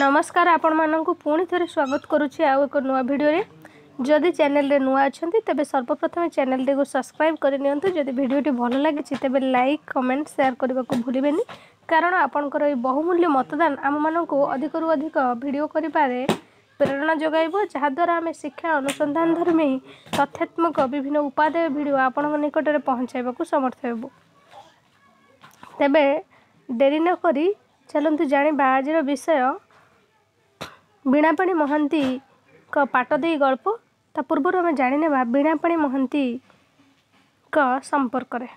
ନମସ୍କାର ଆପଣମାନଙ୍କୁ ପୁଣି ଥରେ ସ୍ୱାଗତ କରୁଛି ଆଉ ଏକ ନୂଆ ଭିଡ଼ିଓରେ ଯଦି ଚ୍ୟାନେଲରେ ନୂଆ ଅଛନ୍ତି ତେବେ ସର୍ବପ୍ରଥମେ ଚ୍ୟାନେଲଟିକୁ ସବସ୍କ୍ରାଇବ୍ କରିନିଅନ୍ତୁ ଯଦି ଭିଡ଼ିଓଟି ଭଲ ଲାଗିଛି ତେବେ ଲାଇକ୍ କମେଣ୍ଟ ସେୟାର କରିବାକୁ ଭୁଲିବେନି କାରଣ ଆପଣଙ୍କର ଏହି ବହୁମୂଲ୍ୟ ମତଦାନ ଆମମାନଙ୍କୁ ଅଧିକରୁ ଅଧିକ ଭିଡ଼ିଓ କରିବାରେ ପ୍ରେରଣା ଯୋଗାଇବ ଯାହାଦ୍ୱାରା ଆମେ ଶିକ୍ଷା ଅନୁସନ୍ଧାନ ଧର୍ମୀ ତଥ୍ୟାତ୍ମକ ବିଭିନ୍ନ ଉପାଦେୟ ଭିଡ଼ିଓ ଆପଣଙ୍କ ନିକଟରେ ପହଞ୍ଚାଇବାକୁ ସମର୍ଥ ହେବୁ ତେବେ ଡେରି ନ କରି ଚାଲନ୍ତୁ ଜାଣିବା ଆଜିର ବିଷୟ ବୀଣାପାଣି ମହାନ୍ତିଙ୍କ ପାଟ ଦେଇ ଗଳ୍ପ ତା ପୂର୍ବରୁ ଆମେ ଜାଣିନେବା ବୀଣାପାଣି ମହାନ୍ତିଙ୍କ ସମ୍ପର୍କରେ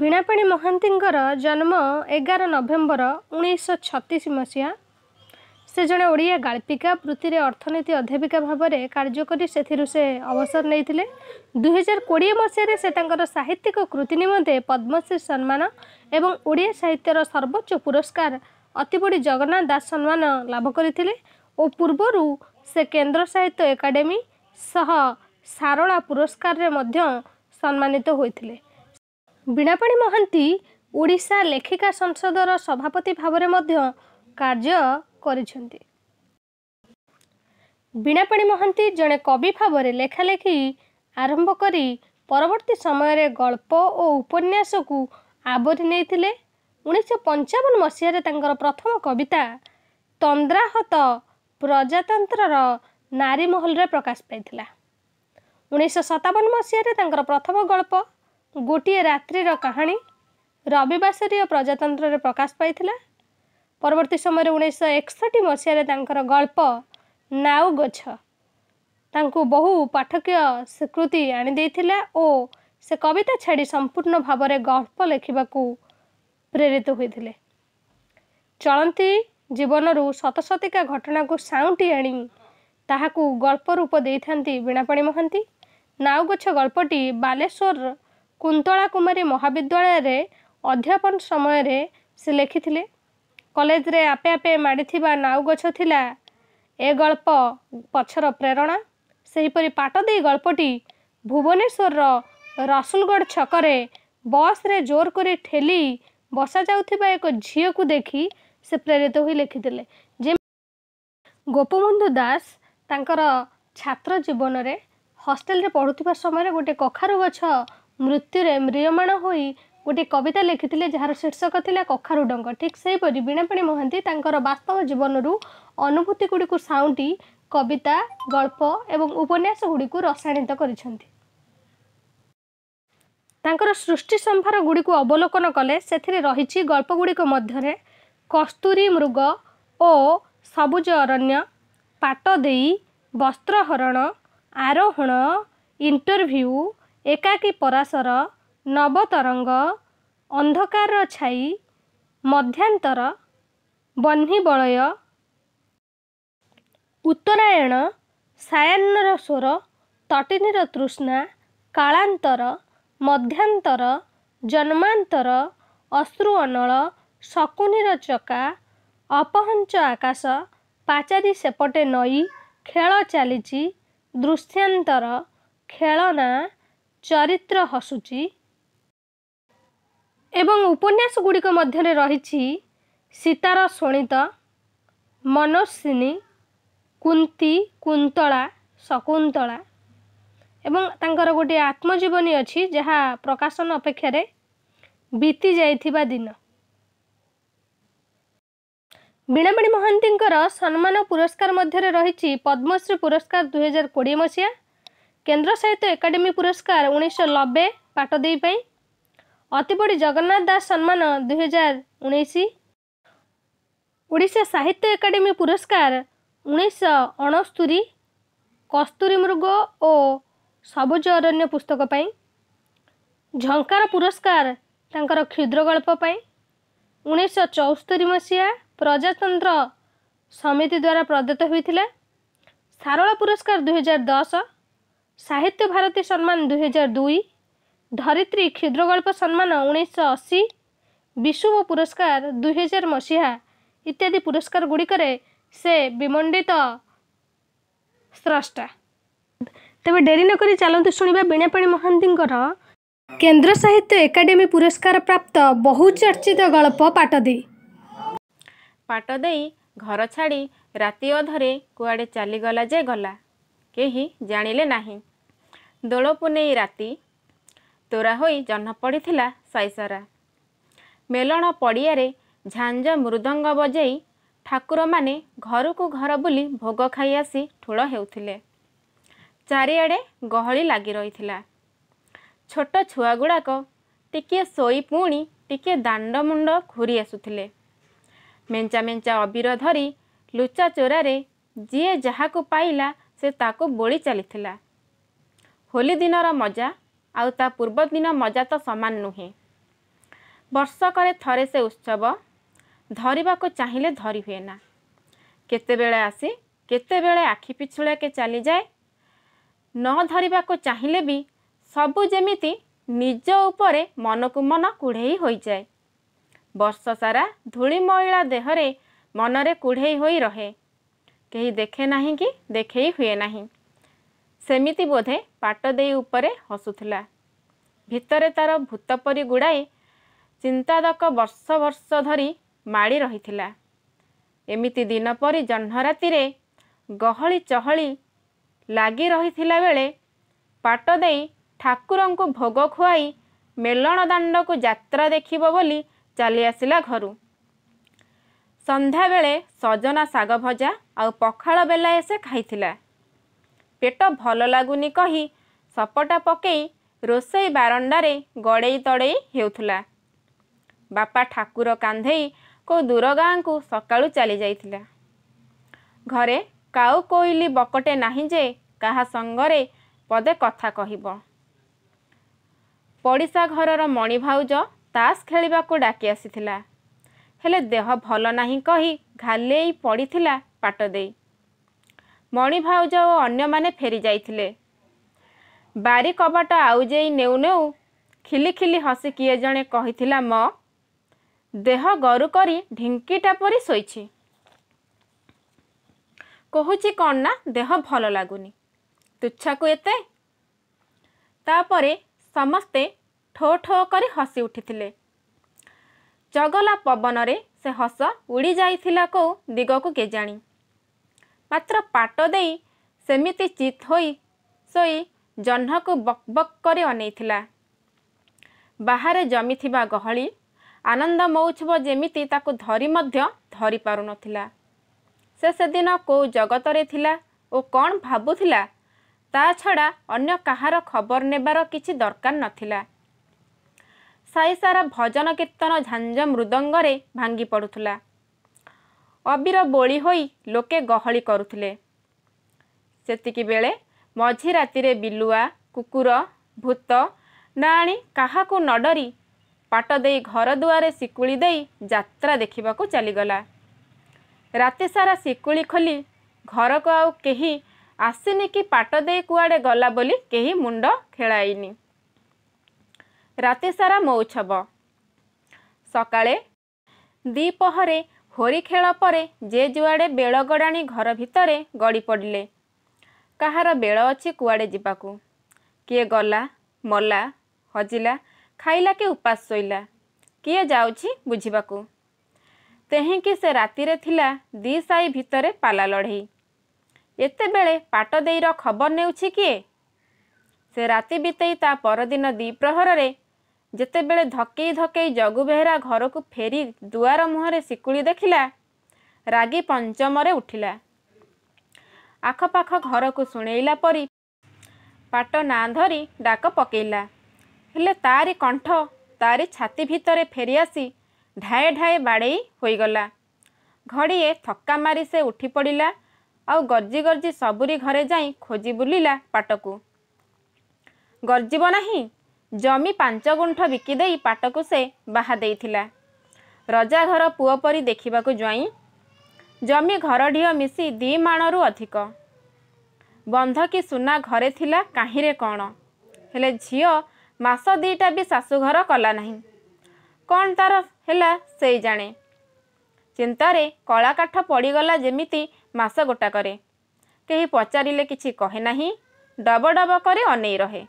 ବୀଣାପାଣି ମହାନ୍ତିଙ୍କର ଜନ୍ମ ଏଗାର ନଭେମ୍ବର ଉଣେଇଶହ ଛତିଶ ମସିହା ସେ ଜଣେ ଓଡ଼ିଆ ଗାଳ୍ପିକା ବୃତ୍ତିରେ ଅର୍ଥନୀତି ଅଧ୍ୟାପିକା ଭାବରେ କାର୍ଯ୍ୟ କରି ସେଥିରୁ ସେ ଅବସର ନେଇଥିଲେ ଦୁଇହଜାର କୋଡ଼ିଏ ମସିହାରେ ସେ ତାଙ୍କର ସାହିତ୍ୟିକ କୃତି ନିମନ୍ତେ ପଦ୍ମଶ୍ରୀ ସମ୍ମାନ ଏବଂ ଓଡ଼ିଆ ସାହିତ୍ୟର ସର୍ବୋଚ୍ଚ ପୁରସ୍କାର ଅତି ବଡ଼ି ଜଗନ୍ନାଥ ଦାସ ସମ୍ମାନ ଲାଭ କରିଥିଲେ ଓ ପୂର୍ବରୁ ସେ କେନ୍ଦ୍ର ସାହିତ୍ୟ ଏକାଡେମୀ ସହ ସାରଳା ପୁରସ୍କାରରେ ମଧ୍ୟ ସମ୍ମାନିତ ହୋଇଥିଲେ ବୀଣାପାଣି ମହାନ୍ତି ଓଡ଼ିଶା ଲେଖିକା ସଂସଦର ସଭାପତି ଭାବରେ ମଧ୍ୟ କାର୍ଯ୍ୟ କରିଛନ୍ତି ବୀଣାପାଣି ମହାନ୍ତି ଜଣେ କବି ଭାବରେ ଲେଖାଲେଖି ଆରମ୍ଭ କରି ପରବର୍ତ୍ତୀ ସମୟରେ ଗଳ୍ପ ଓ ଉପନ୍ୟାସକୁ ଆବରି ନେଇଥିଲେ ଉଣେଇଶହ ପଞ୍ଚାବନ ମସିହାରେ ତାଙ୍କର ପ୍ରଥମ କବିତା ତନ୍ଦ୍ରାହତ ପ୍ରଜାତନ୍ତ୍ରର ନାରୀ ମହଲରେ ପ୍ରକାଶ ପାଇଥିଲା ଉଣେଇଶହ ସତାବନ ମସିହାରେ ତାଙ୍କର ପ୍ରଥମ ଗଳ୍ପ ଗୋଟିଏ ରାତ୍ରିର କାହାଣୀ ରବିବାସରୀୟ ପ୍ରଜାତନ୍ତ୍ରରେ ପ୍ରକାଶ ପାଇଥିଲା ପରବର୍ତ୍ତୀ ସମୟରେ ଉଣେଇଶହ ଏକଷଠି ମସିହାରେ ତାଙ୍କର ଗଳ୍ପ ନାଉ ଗଛ ତାଙ୍କୁ ବହୁ ପାଠକୀୟ ସ୍ୱୀକୃତି ଆଣିଦେଇଥିଲା ଓ ସେ କବିତା ଛାଡ଼ି ସମ୍ପୂର୍ଣ୍ଣ ଭାବରେ ଗଳ୍ପ ଲେଖିବାକୁ ପ୍ରେରିତ ହୋଇଥିଲେ ଚଳନ୍ତି ଜୀବନରୁ ଶତଶତିକା ଘଟଣାକୁ ସାଉଁଟି ଆଣି ତାହାକୁ ଗଳ୍ପ ରୂପ ଦେଇଥାନ୍ତି ବୀଣାପାଣି ମହାନ୍ତି ନାଉଗଛ ଗଳ୍ପଟି ବାଲେଶ୍ୱର କୁନ୍ତଳା କୁମାରୀ ମହାବିଦ୍ୟାଳୟରେ ଅଧ୍ୟାପନ ସମୟରେ ସେ ଲେଖିଥିଲେ କଲେଜରେ ଆପେ ଆପେ ମାଡ଼ିଥିବା ନାଉ ଗଛ ଥିଲା ଏ ଗଳ୍ପ ପଛର ପ୍ରେରଣା ସେହିପରି ପାଟ ଦେଇ ଗଳ୍ପଟି ଭୁବନେଶ୍ୱରର ରସୁଲଗଡ଼ ଛକରେ ବସ୍ରେ ଜୋର କରି ଠେଲି ବସାଯାଉଥିବା ଏକ ଝିଅକୁ ଦେଖି ସେ ପ୍ରେରିତ ହୋଇ ଲେଖିଥିଲେ ଯେ ଗୋପବନ୍ଧୁ ଦାସ ତାଙ୍କର ଛାତ୍ର ଜୀବନରେ ହଷ୍ଟେଲରେ ପଢ଼ୁଥିବା ସମୟରେ ଗୋଟିଏ କଖାରୁ ଗଛ ମୃତ୍ୟୁରେ ମ୍ରିୟମାଣ ହୋଇ ଗୋଟିଏ କବିତା ଲେଖିଥିଲେ ଯାହାର ଶୀର୍ଷକ ଥିଲା କଖାରୁ ଡଙ୍ଗ ଠିକ୍ ସେହିପରି ବୀଣାପାଣି ମହାନ୍ତି ତାଙ୍କର ବାସ୍ତବ ଜୀବନରୁ ଅନୁଭୂତି ଗୁଡ଼ିକୁ ସାଉଣ୍ଟି କବିତା ଗଳ୍ପ ଏବଂ ଉପନ୍ୟାସ ଗୁଡ଼ିକୁ ରସାୟନିତ କରିଛନ୍ତି ତାଙ୍କର ସୃଷ୍ଟି ସମ୍ଭାର ଗୁଡ଼ିକୁ ଅବଲୋକନ କଲେ ସେଥିରେ ରହିଛି ଗଳ୍ପଗୁଡ଼ିକ ମଧ୍ୟରେ କସ୍ତୁରୀ ମୃଗ ଓ ସବୁଜ ଅରଣ୍ୟ ପାଟ ଦେଇ ବସ୍ତ୍ରହରଣ ଆରୋହଣ ଇଣ୍ଟରଭ୍ୟୁ ଏକାକୀ ପରାସର ନବତରଙ୍ଗ ଅନ୍ଧକାର ଛାଇ ମଧ୍ୟାନ୍ତର ବହ୍ନିବଳୟ ଉତ୍ତରାୟଣ ସାୟାନ୍ନର ସ୍ୱର ତଟିନୀର ତୃଷ୍ଣା କାଳାନ୍ତର ମଧ୍ୟାନ୍ତର ଜନ୍ମାନ୍ତର ଅଶ୍ରୁ ଅନଳ ଶକୁନିର ଚକା ଅପହଞ୍ଚ ଆକାଶ ପାଚାରୀ ସେପଟେ ନଈ ଖେଳ ଚାଲିଛି ଦୃଶ୍ୟାନ୍ତର ଖେଳନା ଚରିତ୍ର ହସୁଛି ଏବଂ ଉପନ୍ୟାସ ଗୁଡ଼ିକ ମଧ୍ୟରେ ରହିଛି ସୀତାର ଶୋଣିତ ମନସ୍ୱିନୀ କୁନ୍ତି କୁନ୍ତଳା ଶକୁନ୍ତଳା ଏବଂ ତାଙ୍କର ଗୋଟିଏ ଆତ୍ମଜୀବନୀ ଅଛି ଯାହା ପ୍ରକାଶନ ଅପେକ୍ଷାରେ ବିତି ଯାଇଥିବା ଦିନ ବୀଣାମଣି ମହାନ୍ତିଙ୍କର ସମ୍ମାନ ପୁରସ୍କାର ମଧ୍ୟରେ ରହିଛି ପଦ୍ମଶ୍ରୀ ପୁରସ୍କାର ଦୁଇହଜାର କୋଡ଼ିଏ ମସିହା କେନ୍ଦ୍ର ସାହିତ୍ୟ ଏକାଡେମୀ ପୁରସ୍କାର ଉଣେଇଶହ ନବେ ପାଟ ଦେଇ ପାଇଁ ଅତିବଡ଼ି ଜଗନ୍ନାଥ ଦାସ ସମ୍ମାନ ଦୁଇହଜାର ଉଣେଇଶ ଓଡ଼ିଶା ସାହିତ୍ୟ ଏକାଡେମୀ ପୁରସ୍କାର ଉଣେଇଶହ ଅଣସ୍ତୁରି କସ୍ତୁରୀ ମୃଗ ଓ ସବୁଜ ଅରଣ୍ୟ ପୁସ୍ତକ ପାଇଁ ଝଙ୍କାର ପୁରସ୍କାର ତାଙ୍କର କ୍ଷୁଦ୍ରଗଳ୍ପ ପାଇଁ ଉଣେଇଶହ ଚଉସ୍ତରୀ ମସିହା ପ୍ରଜାତନ୍ତ୍ର ସମିତି ଦ୍ୱାରା ପ୍ରଦତ୍ତ ହୋଇଥିଲା ସାରଳ ପୁରସ୍କାର ଦୁଇହଜାର ଦଶ ସାହିତ୍ୟ ଭାରତୀ ସମ୍ମାନ ଦୁଇହଜାର ଦୁଇ ଧରିତ୍ରୀ କ୍ଷୁଦ୍ରଗଳ୍ପ ସମ୍ମାନ ଉଣେଇଶହ ଅଶୀ ବିଶୁଭ ପୁରସ୍କାର ଦୁଇହଜାର ମସିହା ଇତ୍ୟାଦି ପୁରସ୍କାର ଗୁଡ଼ିକରେ ସେ ବିମଣ୍ଡିତ ସ୍ରଷ୍ଟା ତେବେ ଡେରି ନ କରି ଚାଲନ୍ତୁ ଶୁଣିବା ବିଣାପାଣି ମହାନ୍ତିଙ୍କର କେନ୍ଦ୍ର ସାହିତ୍ୟ ଏକାଡେମୀ ପୁରସ୍କାର ପ୍ରାପ୍ତ ବହୁ ଚର୍ଚ୍ଚିତ ଗଳ୍ପ ପାଟ ଦେଇ ପାଟ ଦେଇ ଘର ଛାଡ଼ି ରାତି ଅଧରେ କୁଆଡ଼େ ଚାଲିଗଲା ଯେ ଗଲା କେହି ଜାଣିଲେ ନାହିଁ ଦୋଳ ପୁନେଇ ରାତି ତୋରା ହୋଇ ଜହ୍ନ ପଡ଼ିଥିଲା ସାଇସରା ମେଲଣ ପଡ଼ିଆରେ ଝାଞ୍ଜ ମୃଦଙ୍ଗ ବଜେଇ ଠାକୁରମାନେ ଘରକୁ ଘର ବୁଲି ଭୋଗ ଖାଇ ଆସି ଠୁଳ ହେଉଥିଲେ ଚାରିଆଡ଼େ ଗହଳି ଲାଗି ରହିଥିଲା ଛୋଟ ଛୁଆଗୁଡ଼ାକ ଟିକିଏ ଶୋଇ ପୁଣି ଟିକିଏ ଦାଣ୍ଡ ମୁଣ୍ଡ ଘୁରି ଆସୁଥିଲେ ମେଞ୍ଚା ମେଞ୍ଚା ଅବିର ଧରି ଲୁଚା ଚୋରାରେ ଯିଏ ଯାହାକୁ ପାଇଲା ସେ ତାକୁ ବୋଳି ଚାଲିଥିଲା ହୋଲି ଦିନର ମଜା ଆଉ ତା ପୂର୍ବଦିନ ମଜା ତ ସମାନ ନୁହେଁ ବର୍ଷକରେ ଥରେ ସେ ଉତ୍ସବ ଧରିବାକୁ ଚାହିଁଲେ ଧରି ନା କେତେବେଳେ ଆସି କେତେବେଳେ ଆଖି ପିଛୁଳାକେ ଚାଲିଯାଏ ନ ଧରିବାକୁ ଚାହିଁଲେ ବି ସବୁ ଯେମିତି ନିଜ ଉପରେ ମନକୁ ମନ କୁଢ଼େଇ ହୋଇଯାଏ ବର୍ଷ ସାରା ଧୂଳି ମଇଳା ଦେହରେ ମନରେ କୁଢ଼େଇ ହୋଇ ରହେ କେହି ଦେଖେ ନାହିଁ କି ଦେଖେଇ ହୁଏ ନାହିଁ ସେମିତି ବୋଧେ ପାଟ ଦେଇ ଉପରେ ହସୁଥିଲା ଭିତରେ ତାର ଭୂତ ପରି ଗୁଡ଼ାଏ ଚିନ୍ତାଦକ ବର୍ଷ ବର୍ଷ ଧରି ମାଡ଼ି ରହିଥିଲା ଏମିତି ଦିନ ପରି ଜହ୍ନରାତିରେ ଗହଳି ଚହଳି ଲାଗି ରହିଥିଲା ବେଳେ ପାଟ ଦେଇ ଠାକୁରଙ୍କୁ ଭୋଗ ଖୁଆଇ ମେଲଣ ଦାଣ୍ଡକୁ ଯାତ୍ରା ଦେଖିବ ବୋଲି ଚାଲି ଆସିଲା ଘରୁ ସନ୍ଧ୍ୟାବେଳେ ସଜନା ଶାଗ ଭଜା ଆଉ ପଖାଳ ବେଲାଏ ସେ ଖାଇଥିଲା ପେଟ ଭଲ ଲାଗୁନି କହି ସପଟା ପକାଇ ରୋଷେଇ ବାରଣ୍ଡାରେ ଗଡ଼େଇ ତଡ଼େଇ ହେଉଥିଲା ବାପା ଠାକୁର କାନ୍ଧେଇ କେଉଁ ଦୂର ଗାଁକୁ ସକାଳୁ ଚାଲିଯାଇଥିଲା ଘରେ କାଉ କୋଇଲି ବକଟେ ନାହିଁ ଯେ କାହା ସଙ୍ଗରେ ପଦେ କଥା କହିବ ପଡ଼ିଶା ଘରର ମଣି ଭାଉଜ ତାସ୍ ଖେଳିବାକୁ ଡାକି ଆସିଥିଲା ହେଲେ ଦେହ ଭଲ ନାହିଁ କହି ଘାଲେଇ ପଡ଼ିଥିଲା ପାଟ ଦେଇ ମଣି ଭାଉଜ ଓ ଅନ୍ୟମାନେ ଫେରିଯାଇଥିଲେ ବାରି କବାଟ ଆଉଜେଇ ନେଉ ନେଉ ଖିଲି ଖିଲି ହସି କିଏ ଜଣେ କହିଥିଲା ମ ଦେହ ଗରୁ କରି ଢିଙ୍କିଟା ପରି ଶୋଇଛି କହୁଛି କ'ଣ ନା ଦେହ ଭଲ ଲାଗୁନି ତୁଚ୍ଛାକୁ ଏତେ ତାପରେ ସମସ୍ତେ ଠୋ ଠୋ କରି ହସି ଉଠିଥିଲେ ଚଗଲା ପବନରେ ସେ ହସ ଉଡ଼ିଯାଇଥିଲା କେଉଁ ଦିଗକୁ କେଜାଣି ମାତ୍ର ପାଟ ଦେଇ ସେମିତି ଚିତ୍ ହୋଇ ଶୋଇ ଜହ୍ନକୁ ବକ୍ ବକ୍ କରି ଅନେଇଥିଲା ବାହାରେ ଜମିଥିବା ଗହଳି ଆନନ୍ଦ ମଉଛୁବ ଯେମିତି ତାକୁ ଧରି ମଧ୍ୟ ଧରିପାରୁନଥିଲା ସେ ସେଦିନ କେଉଁ ଜଗତରେ ଥିଲା ଓ କ'ଣ ଭାବୁଥିଲା ତା ଛଡ଼ା ଅନ୍ୟ କାହାର ଖବର ନେବାର କିଛି ଦରକାର ନଥିଲା ସାଇସାରା ଭଜନ କୀର୍ତ୍ତନ ଝାଞ୍ଜ ମୃଦଙ୍ଗରେ ଭାଙ୍ଗି ପଡ଼ୁଥିଲା ଅବିର ବୋଳି ହୋଇ ଲୋକେ ଗହଳି କରୁଥିଲେ ସେତିକିବେଳେ ରାତିରେ ବିଲୁଆ କୁକୁର ଭୂତ ନାଣି କାହାକୁ ନ ଡରି ପାଟ ଦେଇ ଘର ଦୁଆରେ ଶିକୁଳି ଦେଇ ଯାତ୍ରା ଦେଖିବାକୁ ଚାଲିଗଲା ରାତି ସାରା ଶିକୁଳି ଖୋଲି ଘରକୁ ଆଉ କେହି ଆସିନି କି ପାଟ ଦେଇ କୁଆଡ଼େ ଗଲା ବୋଲି କେହି ମୁଣ୍ଡ ଖେଳାଇନି ରାତି ସାରା ମଉଛବ ସକାଳେ ଦ୍ୱିପହରେ ହୋରି ଖେଳ ପରେ ଯେ ଯୁଆଡ଼େ ବେଳ ଗଡ଼ାଣି ଘର ଭିତରେ ଗଡ଼ି ପଡ଼ିଲେ କାହାର ବେଳ ଅଛି କୁଆଡ଼େ ଯିବାକୁ କିଏ ଗଲା ମଲା ହଜିଲା ଖାଇଲା କି ଉପାସ ଶୋଇଲା କିଏ ଯାଉଛି ବୁଝିବାକୁ ତେହିଁକି ସେ ରାତିରେ ଥିଲା ଦି ସାହି ଭିତରେ ପାଲା ଲଢ଼େଇ ଏତେବେଳେ ପାଟ ଦେଇର ଖବର ନେଉଛି କିଏ ସେ ରାତି ବିତେଇ ତା ପରଦିନ ପ୍ରହରରେ ଯେତେବେଳେ ଧକେଇ ଧକେଇ ଜଗୁ ବେହେରା ଘରକୁ ଫେରି ଦୁଆର ମୁହଁରେ ଶିକୁଳି ଦେଖିଲା ରାଗି ପଞ୍ଚମରେ ଉଠିଲା ଆଖପାଖ ଘରକୁ ଶୁଣେଇଲା ପରି ପାଟ ନାଁ ଧରି ଡାକ ପକେଇଲା ହେଲେ ତାରି କଣ୍ଠ ତାରି ଛାତି ଭିତରେ ଫେରିଆସି ଢାଏ ଢାଏ ବାଡ଼େଇ ହୋଇଗଲା ଘଡ଼ିଏ ଥକ୍କା ମାରି ସେ ଉଠି ପଡ଼ିଲା ଆଉ ଗର୍ଜି ଗର୍ଜି ସବୁରି ଘରେ ଯାଇ ଖୋଜି ବୁଲିଲା ପାଟକୁ ଗର୍ଜିବ ନାହିଁ ଜମି ପାଞ୍ଚ ଗୁଣ୍ଠ ବିକି ଦେଇ ପାଟକୁ ସେ ବାହା ଦେଇଥିଲା ରଜା ଘର ପୁଅ ପରି ଦେଖିବାକୁ ଜ୍ୱାଇଁ ଜମି ଘର ଢିଅ ମିଶି ଦି ମାଣରୁ ଅଧିକ ବନ୍ଧ କି ସୁନା ଘରେ ଥିଲା କାହିଁରେ କ'ଣ ହେଲେ ଝିଅ ମାସ ଦୁଇଟା ବି ଶାଶୁଘର କଲା ନାହିଁ କ'ଣ ତା'ର ହେଲା ସେଇ ଜାଣେ ଚିନ୍ତାରେ କଳା କାଠ ପଡ଼ିଗଲା ଯେମିତି ମାସ ଗୋଟାକରେ କେହି ପଚାରିଲେ କିଛି କହେ ନାହିଁ ଡବ ଡବ କରି ଅନେଇ ରହେ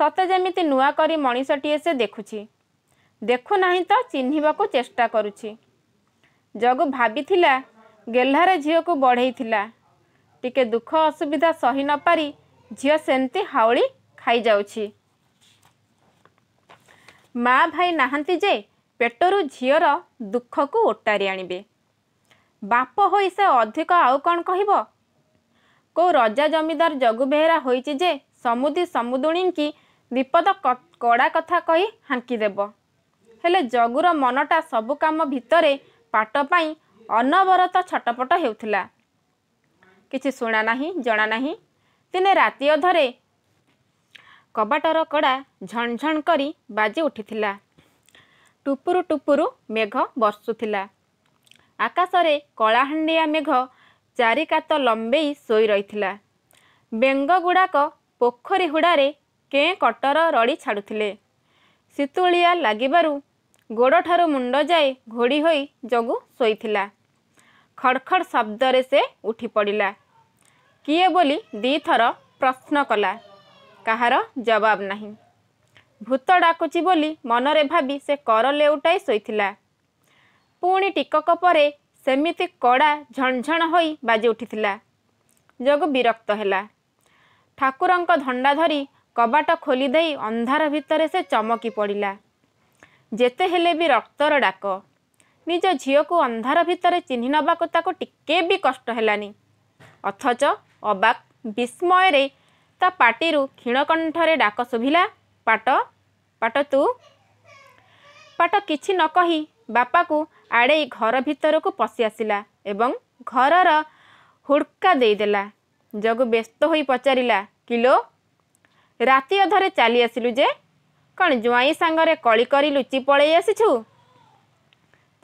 ସତେ ଯେମିତି ନୂଆ କରି ମଣିଷଟିଏ ସେ ଦେଖୁଛି ଦେଖୁନାହିଁ ତ ଚିହ୍ନିବାକୁ ଚେଷ୍ଟା କରୁଛି ଯୋଗୁ ଭାବିଥିଲା ଗେହ୍ଲାରେ ଝିଅକୁ ବଢ଼େଇଥିଲା ଟିକେ ଦୁଃଖ ଅସୁବିଧା ସହି ନପାରି ଝିଅ ସେମିତି ହାଉଳି ଖାଇଯାଉଛି ମା ଭାଇ ନାହାନ୍ତି ଯେ ପେଟରୁ ଝିଅର ଦୁଃଖକୁ ଓଟାରି ଆଣିବେ ବାପ ହୋଇ ସେ ଅଧିକ ଆଉ କ'ଣ କହିବ କେଉଁ ରଜା ଜମିଦାର ଜଗୁ ବେହେରା ହୋଇଛି ଯେ ସମୁଦି ସମୁଦୁଣୀଙ୍କି ବିପଦ କଡ଼ା କଥା କହି ହାଙ୍କିଦେବ ହେଲେ ଜଗୁର ମନଟା ସବୁ କାମ ଭିତରେ ପାଟ ପାଇଁ ଅନବରତ ଛଟପଟ ହେଉଥିଲା କିଛି ଶୁଣା ନାହିଁ ଜଣା ନାହିଁ ଦିନେ ରାତି ଅଧରେ କବାଟର କଡ଼ା ଝଣଝଣ କରି ବାଜି ଉଠିଥିଲା ଟୁପୁରୁ ଟୁପୁରୁ ମେଘ ବର୍ଷୁଥିଲା ଆକାଶରେ କଳାହାଣ୍ଡିଆ ମେଘ ଚାରିକାତ ଲମ୍ବେଇ ଶୋଇ ରହିଥିଲା ଗୁଡ଼ାକ ପୋଖରୀ ହୁଡ଼ାରେ କେଁ କଟର ରଡ଼ି ଛାଡ଼ୁଥିଲେ ଶୀତୁଳିଆ ଲାଗିବାରୁ ଗୋଡ଼ଠାରୁ ମୁଣ୍ଡ ଯାଏ ଘୋଡ଼ି ହୋଇ ଯୋଗୁ ଶୋଇଥିଲା ଖଡ଼ଖଡ଼ ଶବ୍ଦରେ ସେ ଉଠି ପଡ଼ିଲା କିଏ ବୋଲି ଦୁଇଥର ପ୍ରଶ୍ନ କଲା କାହାର ଜବାବ ନାହିଁ ଭୂତ ଡାକୁଛି ବୋଲି ମନରେ ଭାବି ସେ କରଲେ ଉଠାଇ ଶୋଇଥିଲା ପୁଣି ଟିକକ ପରେ ସେମିତି କଡ଼ା ଝଣଝଣ ହୋଇ ବାଜି ଉଠିଥିଲା ଯୋଗୁଁ ବିରକ୍ତ ହେଲା ଠାକୁରଙ୍କ ଧଣ୍ଡା ଧରି କବାଟ ଖୋଲି ଦେଇ ଅନ୍ଧାର ଭିତରେ ସେ ଚମକି ପଡ଼ିଲା ଯେତେ ହେଲେ ବି ରକ୍ତର ଡାକ ନିଜ ଝିଅକୁ ଅନ୍ଧାର ଭିତରେ ଚିହ୍ନି ନେବାକୁ ତାକୁ ଟିକେ ବି କଷ୍ଟ ହେଲାନି ଅଥଚ ଅବାକ୍ ବିସ୍ମୟରେ ତା ପାଟିରୁ କ୍ଷୀଣକଣ୍ଠରେ ଡାକ ଶୁଭିଲା ପାଟ ପାଟ ତୁ ପାଟ କିଛି ନ କହି ବାପାକୁ ଆଡ଼େଇ ଘର ଭିତରକୁ ପଶି ଆସିଲା ଏବଂ ଘରର ହୁଡ଼କା ଦେଇଦେଲା ଯୋଗୁଁ ବ୍ୟସ୍ତ ହୋଇ ପଚାରିଲା କିଲୋ ରାତି ଅଧରେ ଚାଲି ଆସିଲୁ ଯେ କ'ଣ ଜୁଆଇଁ ସାଙ୍ଗରେ କଳି କରି ଲୁଚି ପଳେଇ ଆସିଛୁ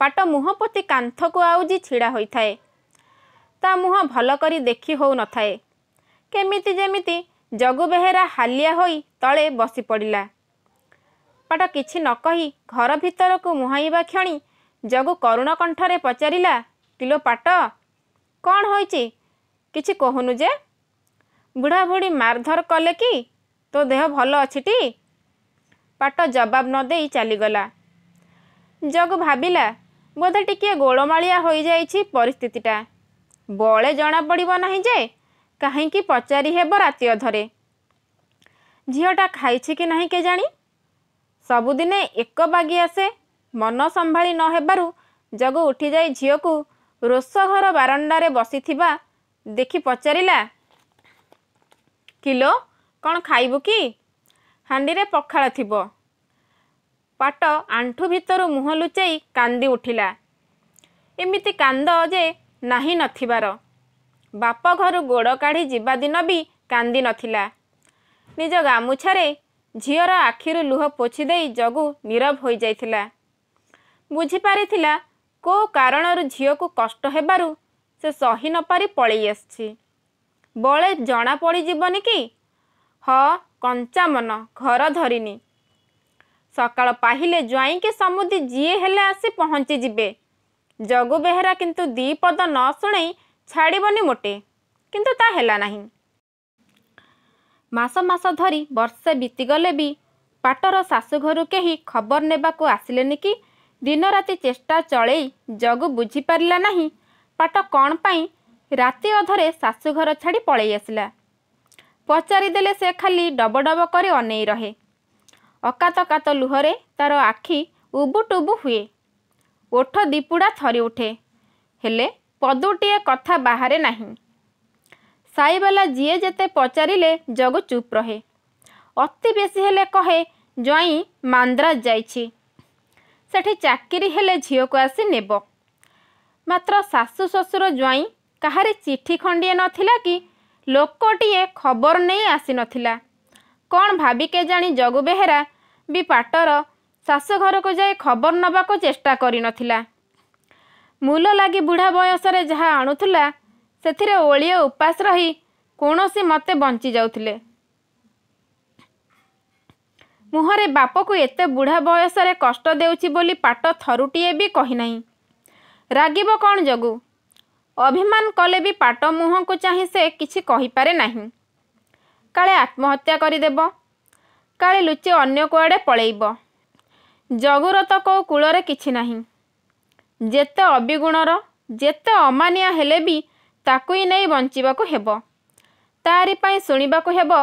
ପାଟ ମୁହଁ ପୋତି କାନ୍ଥକୁ ଆଉଜି ଛିଡ଼ା ହୋଇଥାଏ ତା ମୁହଁ ଭଲ କରି ଦେଖି ହେଉନଥାଏ କେମିତି ଯେମିତି ଜଗୁ ବେହେରା ହାଲିଆ ହୋଇ ତଳେ ବସିପଡ଼ିଲା ପାଟ କିଛି ନ କହି ଘର ଭିତରକୁ ମୁହାଁଇବା କ୍ଷଣି ଜଗୁ କରୁଣ କଣ୍ଠରେ ପଚାରିଲା କିଲୋ ପାଟ କ'ଣ ହୋଇଛି କିଛି କହୁନୁ ଯେ ବୁଢ଼ା ବୁଢ଼ୀ ମାରଧର କଲେ କି ତୋ ଦେହ ଭଲ ଅଛି ଟି ପାଟ ଜବାବ ନ ଦେଇ ଚାଲିଗଲା ଜଗୁ ଭାବିଲା ବୋଧେ ଟିକିଏ ଗୋଳମାଳିଆ ହୋଇଯାଇଛି ପରିସ୍ଥିତିଟା ବଳେ ଜଣାପଡ଼ିବ ନାହିଁ ଯେ କାହିଁକି ପଚାରି ହେବ ରାତି ଅଧରେ ଝିଅଟା ଖାଇଛି କି ନାହିଁ କେଜାଣି ସବୁଦିନେ ଏକ ବାଗି ଆସେ ମନ ସମ୍ଭାଳି ନ ହେବାରୁ ଜଗୁ ଉଠିଯାଇ ଝିଅକୁ ରୋଷ ଘର ବାରଣ୍ଡାରେ ବସିଥିବା ଦେଖି ପଚାରିଲା କିଲୋ କ'ଣ ଖାଇବୁ କି ହାଣ୍ଡିରେ ପଖାଳ ଥିବ ପାଟ ଆଣ୍ଠୁ ଭିତରୁ ମୁହଁ ଲୁଚାଇ କାନ୍ଦି ଉଠିଲା ଏମିତି କାନ୍ଦ ଯେ ନାହିଁ ନଥିବାର ବାପ ଘରୁ ଗୋଡ଼ କାଢ଼ି ଯିବା ଦିନ ବି କାନ୍ଦି ନଥିଲା ନିଜ ଗାମୁଛାରେ ଝିଅର ଆଖିରୁ ଲୁହ ପୋଛି ଦେଇ ଜଗୁ ନିରବ ହୋଇଯାଇଥିଲା ବୁଝିପାରିଥିଲା କେଉଁ କାରଣରୁ ଝିଅକୁ କଷ୍ଟ ହେବାରୁ ସେ ସହି ନ ପାରି ପଳେଇ ଆସିଛି ବଳେ ଜଣା ପଡ଼ିଯିବନି କି ହଁ କଞ୍ଚା ମନ ଘର ଧରିନି ସକାଳ ପାହିଲେ ଜ୍ୱାଇଁକି ସମୁଦି ଯିଏ ହେଲେ ଆସି ପହଞ୍ଚିଯିବେ ଜଗୁ ବେହେରା କିନ୍ତୁ ଦୁଇ ପଦ ନ ଶୁଣେଇ ଛାଡ଼ିବନି ମୋଟେ କିନ୍ତୁ ତା ହେଲା ନାହିଁ ମାସ ମାସ ଧରି ବର୍ଷେ ବିତିଗଲେ ବି ପାଟର ଶାଶୁଘରୁ କେହି ଖବର ନେବାକୁ ଆସିଲେନି କି ଦିନରାତି ଚେଷ୍ଟା ଚଳେଇ ଜଗୁ ବୁଝିପାରିଲା ନାହିଁ ପାଟ କ'ଣ ପାଇଁ ରାତି ଅଧରେ ଶାଶୁଘର ଛାଡ଼ି ପଳେଇ ଆସିଲା ପଚାରିଦେଲେ ସେ ଖାଲି ଡବ ଡବ କରି ଅନେଇ ରହେ ଅକାତକାତ ଲୁହରେ ତାର ଆଖି ଉବୁଟୁବୁ ହୁଏ ଓଠ ଦୀପୁଡ଼ା ଥରି ଉଠେ ହେଲେ ପଦୁଟିଏ କଥା ବାହାରେ ନାହିଁ ସାଇବାଲା ଯିଏ ଯେତେ ପଚାରିଲେ ଜଗୁ ଚୁପ୍ ରହେ ଅତି ବେଶୀ ହେଲେ କହେ ଜ୍ୱାଇଁ ମାନ୍ଦ୍ରାଜ ଯାଇଛି ସେଠି ଚାକିରି ହେଲେ ଝିଅକୁ ଆସି ନେବ ମାତ୍ର ଶାଶୁ ଶ୍ୱଶୁର ଜ୍ୱାଇଁ କାହାରି ଚିଠି ଖଣ୍ଡିଏ ନଥିଲା କି ଲୋକଟିଏ ଖବର ନେଇ ଆସିନଥିଲା କ'ଣ ଭାବିକେ ଜାଣି ଜଗୁ ବେହେରା ବି ପାଟର ଶାଶୁ ଘରକୁ ଯାଇ ଖବର ନେବାକୁ ଚେଷ୍ଟା କରିନଥିଲା ମୂଲ ଲାଗି ବୁଢ଼ା ବୟସରେ ଯାହା ଆଣୁଥିଲା ସେଥିରେ ଓଳିଏ ଉପାସ ରହି କୌଣସି ମତେ ବଞ୍ଚିଯାଉଥିଲେ ମୁହଁରେ ବାପକୁ ଏତେ ବୁଢ଼ା ବୟସରେ କଷ୍ଟ ଦେଉଛି ବୋଲି ପାଟ ଥରୁଟିଏ ବି କହିନାହିଁ ରାଗିବ କ'ଣ ଯୋଗୁଁ ଅଭିମାନ କଲେ ବି ପାଟ ମୁହଁକୁ ଚାହିଁ ସେ କିଛି କହିପାରେ ନାହିଁ କାଳେ ଆତ୍ମହତ୍ୟା କରିଦେବ କାଳେ ଲୁଚି ଅନ୍ୟ କୁଆଡ଼େ ପଳେଇବ ଜଗୁର ତ କେଉଁ କୂଳରେ କିଛି ନାହିଁ ଯେତେ ଅବିଗୁଣର ଯେତେ ଅମାନିଆ ହେଲେ ବି ତାକୁ ହିଁ ନେଇ ବଞ୍ଚିବାକୁ ହେବ ତାରି ପାଇଁ ଶୁଣିବାକୁ ହେବ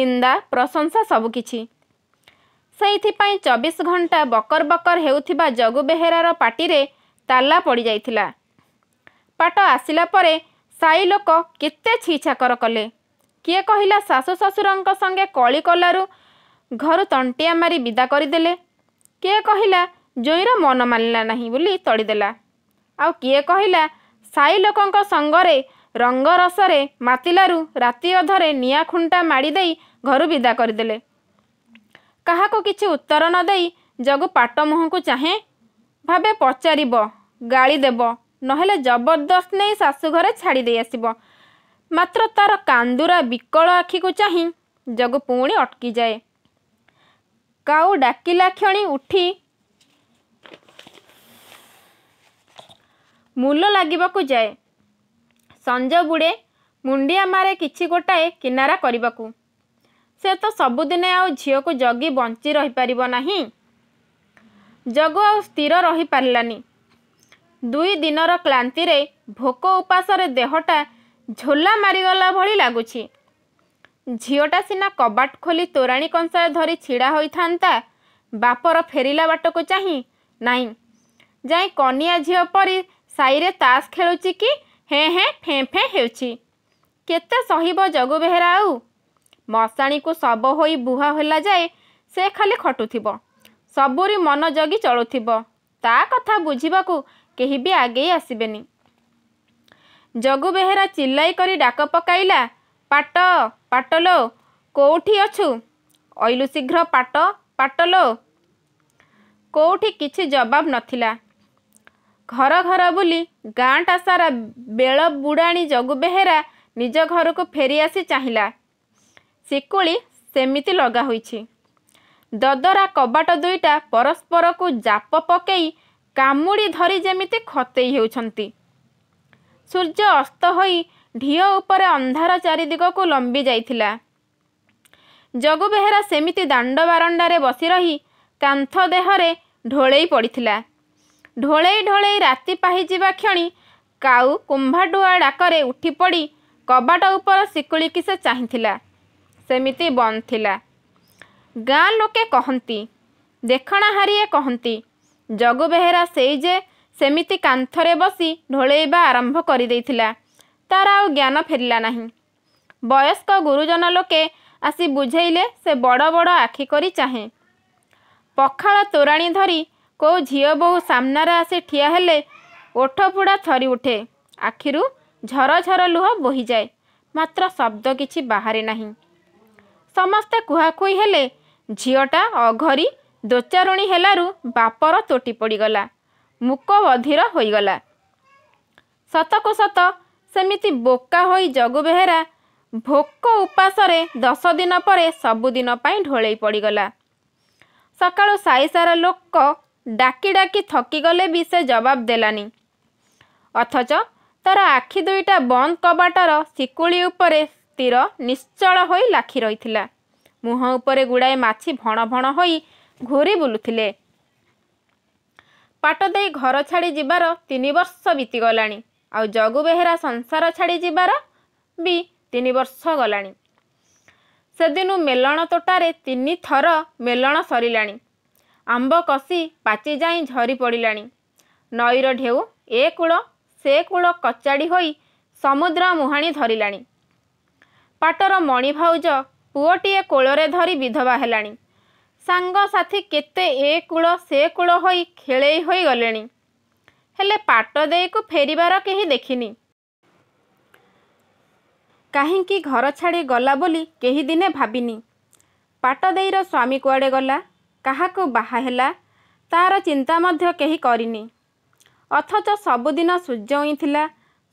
ନିନ୍ଦା ପ୍ରଶଂସା ସବୁକିଛି ସେଇଥିପାଇଁ ଚବିଶ ଘଣ୍ଟା ବକର ବକର ହେଉଥିବା ଜଗୁ ବେହେରାର ପାଟିରେ ତାଲା ପଡ଼ିଯାଇଥିଲା ପାଟ ଆସିଲା ପରେ ସାଇ ଲୋକ କେତେ ଛି ଛାକର କଲେ କିଏ କହିଲା ଶାଶୁ ଶ୍ୱଶୁରଙ୍କ ସଙ୍ଗେ କଳି କଲାରୁ ଘରୁ ତଣ୍ଟିଆ ମାରି ବିଦା କରିଦେଲେ କିଏ କହିଲା ଜୁଇଁର ମନ ମାନିଲା ନାହିଁ ବୋଲି ତଳିଦେଲା ଆଉ କିଏ କହିଲା ସାଇ ଲୋକଙ୍କ ସଙ୍ଗରେ ରଙ୍ଗରସରେ ମାତିଲାରୁ ରାତି ଅଧରେ ନିଆଁ ଖୁଣ୍ଟା ମାଡ଼ି ଦେଇ ଘରୁ ବିଦା କରିଦେଲେ କାହାକୁ କିଛି ଉତ୍ତର ନ ଦେଇ ଯୋଗୁ ପାଟ ମୁହଁକୁ ଚାହେଁ ଭାବେ ପଚାରିବ ଗାଳି ଦେବ ନହେଲେ ଜବରଦସ୍ତ ନେଇ ଶାଶୁଘରେ ଛାଡ଼ି ଦେଇ ଆସିବ ମାତ୍ର ତାର କାନ୍ଦୁରା ବିକଳ ଆଖିକୁ ଚାହିଁ ଯୋଗୁ ପୁଣି ଅଟକିଯାଏ କାଉ ଡାକିଲା କ୍ଷଣି ଉଠି ମୂଲ ଲାଗିବାକୁ ଯାଏ ସଞ୍ଜ ବୁଡ଼େ ମୁଣ୍ଡିଆ ମାରେ କିଛି ଗୋଟାଏ କିନାରା କରିବାକୁ ସେ ତ ସବୁଦିନେ ଆଉ ଝିଅକୁ ଜଗି ବଞ୍ଚି ରହିପାରିବ ନାହିଁ ଜଗ ଆଉ ସ୍ଥିର ରହିପାରିଲାନି ଦୁଇ ଦିନର କ୍ଳାନ୍ତିରେ ଭୋକ ଉପାସରେ ଦେହଟା ଝୋଲା ମାରିଗଲା ଭଳି ଲାଗୁଛି ଝିଅଟା ସିନା କବାଟ ଖୋଲି ତୋରାଣି କଂସା ଧରି ଛିଡ଼ା ହୋଇଥାନ୍ତା ବାପର ଫେରିଲା ବାଟକୁ ଚାହିଁ ନାହିଁ ଯାଇ କନିଆ ଝିଅ ପରି ସାଇରେ ତାସ୍ ଖେଳୁଛି କି ହେ ହେଁ ଫେ ଫେଁ ହେଉଛି କେତେ ସହିବ ଜଗୁ ବେହେରା ଆଉ ମଶାଣୀକୁ ଶବ ହୋଇ ବୁହା ହେଲା ଯାଏ ସେ ଖାଲି ଖଟୁଥିବ ସବୁରି ମନ ଜଗି ଚଳୁଥିବ ତା କଥା ବୁଝିବାକୁ କେହି ବି ଆଗେଇ ଆସିବେନି ଜଗୁ ବେହେରା ଚିଲ୍ଲାଇ କରି ଡାକ ପକାଇଲା ପାଟ ପାଟଲୋ କେଉଁଠି ଅଛୁ ଅଇଲୁ ଶୀଘ୍ର ପାଟ ପାଟଲୋ କେଉଁଠି କିଛି ଜବାବ ନଥିଲା ଘର ଘର ବୁଲି ଗାଁଟା ସାରା ବେଳ ବୁଡ଼ାଣି ଯୋଗୁ ବେହେରା ନିଜ ଘରକୁ ଫେରିଆସି ଚାହିଁଲା ଶିକୁଳି ସେମିତି ଲଗା ହୋଇଛି ଦଦରା କବାଟ ଦୁଇଟା ପରସ୍ପରକୁ ଜାପ ପକେଇ କାମୁଡ଼ି ଧରି ଯେମିତି ଖତେଇ ହେଉଛନ୍ତି ସୂର୍ଯ୍ୟ ଅସ୍ତ ହୋଇ ଢିଅ ଉପରେ ଅନ୍ଧାର ଚାରିଦିଗକୁ ଲମ୍ବି ଯାଇଥିଲା ଜଗୁବେହେରା ସେମିତି ଦାଣ୍ଡ ବାରଣ୍ଡାରେ ବସି ରହି କାନ୍ଥ ଦେହରେ ଢୋଳେଇ ପଡ଼ିଥିଲା ଢୋଳେଇ ଢୋଳେଇ ରାତି ପାହିଯିବା କ୍ଷଣି କାଉ କୁମ୍ଭାଡୁଆ ଡାକରେ ଉଠି ପଡ଼ି କବାଟ ଉପର ଶିକୁଳିକି ସେ ଚାହିଁଥିଲା ସେମିତି ବନ୍ଦ ଥିଲା ଗାଁ ଲୋକେ କହନ୍ତି ଦେଖଣାହାରିଏ କହନ୍ତି ଜଗୁ ବେହେରା ସେଇ ଯେ ସେମିତି କାନ୍ଥରେ ବସି ଢୋଳେଇବା ଆରମ୍ଭ କରିଦେଇଥିଲା ତାର ଆଉ ଜ୍ଞାନ ଫେରିଲା ନାହିଁ ବୟସ୍କ ଗୁରୁଜନ ଲୋକେ ଆସି ବୁଝେଇଲେ ସେ ବଡ଼ ବଡ଼ ଆଖି କରି ଚାହେଁ ପଖାଳ ତୋରାଣି ଧରି କେଉଁ ଝିଅ ବୋହୁ ସାମ୍ନାରେ ଆସି ଠିଆ ହେଲେ ଓଠ ପୋଡ଼ା ଥରି ଉଠେ ଆଖିରୁ ଝର ଝର ଲୁହ ବୋହିଯାଏ ମାତ୍ର ଶବ୍ଦ କିଛି ବାହାରେ ନାହିଁ ସମସ୍ତେ କୁହାକୁହି ହେଲେ ଝିଅଟା ଅଘରି ଦୋଚାରୁଣୀ ହେଲାରୁ ବାପର ତୋଟି ପଡ଼ିଗଲା ମୁକ ମୁକବଧିର ହୋଇଗଲା ସତକୁ ସତ ସେମିତି ବୋକା ହୋଇ ଜଗୁ ବେହେରା ଭୋକ ଉପାସରେ ଦଶ ଦିନ ପରେ ସବୁଦିନ ପାଇଁ ଢୋଳେଇ ପଡ଼ିଗଲା ସକାଳୁ ସାଇସାରା ଲୋକ ଡାକି ଡାକି ଥକିଗଲେ ବି ସେ ଜବାବ ଦେଲାନି ଅଥଚ ତାର ଆଖି ଦୁଇଟା ବନ୍ଦ କବାଟର ଶିକୁଳି ଉପରେ ସ୍ଥିର ନିଶ୍ଚଳ ହୋଇ ଲାଖି ରହିଥିଲା ମୁହଁ ଉପରେ ଗୁଡ଼ାଏ ମାଛି ଭଣ ଭଣ ହୋଇ ଘୁରି ବୁଲୁଥିଲେ ପାଟ ଦେଇ ଘର ଛାଡ଼ି ଯିବାର ତିନି ବର୍ଷ ବିତିଗଲାଣି ଆଉ ଜଗୁ ବେହେରା ସଂସାର ଛାଡ଼ି ଯିବାର ବି ତିନି ବର୍ଷ ଗଲାଣି ସେଦିନ ମେଲଣ ତୋଟାରେ ତିନି ଥର ମେଲଣ ସରିଲାଣି ଆମ୍ବ କଷି ପାଚି ଯାଇ ଝରି ପଡ଼ିଲାଣି ନଈର ଢେଉ ଏ କୂଳ ସେ କୂଳ କଚାଡ଼ି ହୋଇ ସମୁଦ୍ର ମୁହାଣି ଧରିଲାଣି ପାଟର ମଣି ଭାଉଜ ପୁଅଟିଏ କୋଳରେ ଧରି ବିଧବା ହେଲାଣି ସାଙ୍ଗସାଥି କେତେ ଏ କୂଳ ସେ କୂଳ ହୋଇ ଖେଳେଇ ହୋଇଗଲେଣି ହେଲେ ପାଟ ଦେଇକୁ ଫେରିବାର କେହି ଦେଖିନି କାହିଁକି ଘର ଛାଡ଼ି ଗଲା ବୋଲି କେହି ଦିନେ ଭାବିନି ପାଟ ଦେଇର ସ୍ୱାମୀ କୁଆଡ଼େ ଗଲା କାହାକୁ ବାହା ହେଲା ତାର ଚିନ୍ତା ମଧ୍ୟ କେହି କରିନି ଅଥଚ ସବୁଦିନ ସୂର୍ଯ୍ୟ ଉଇଁଥିଲା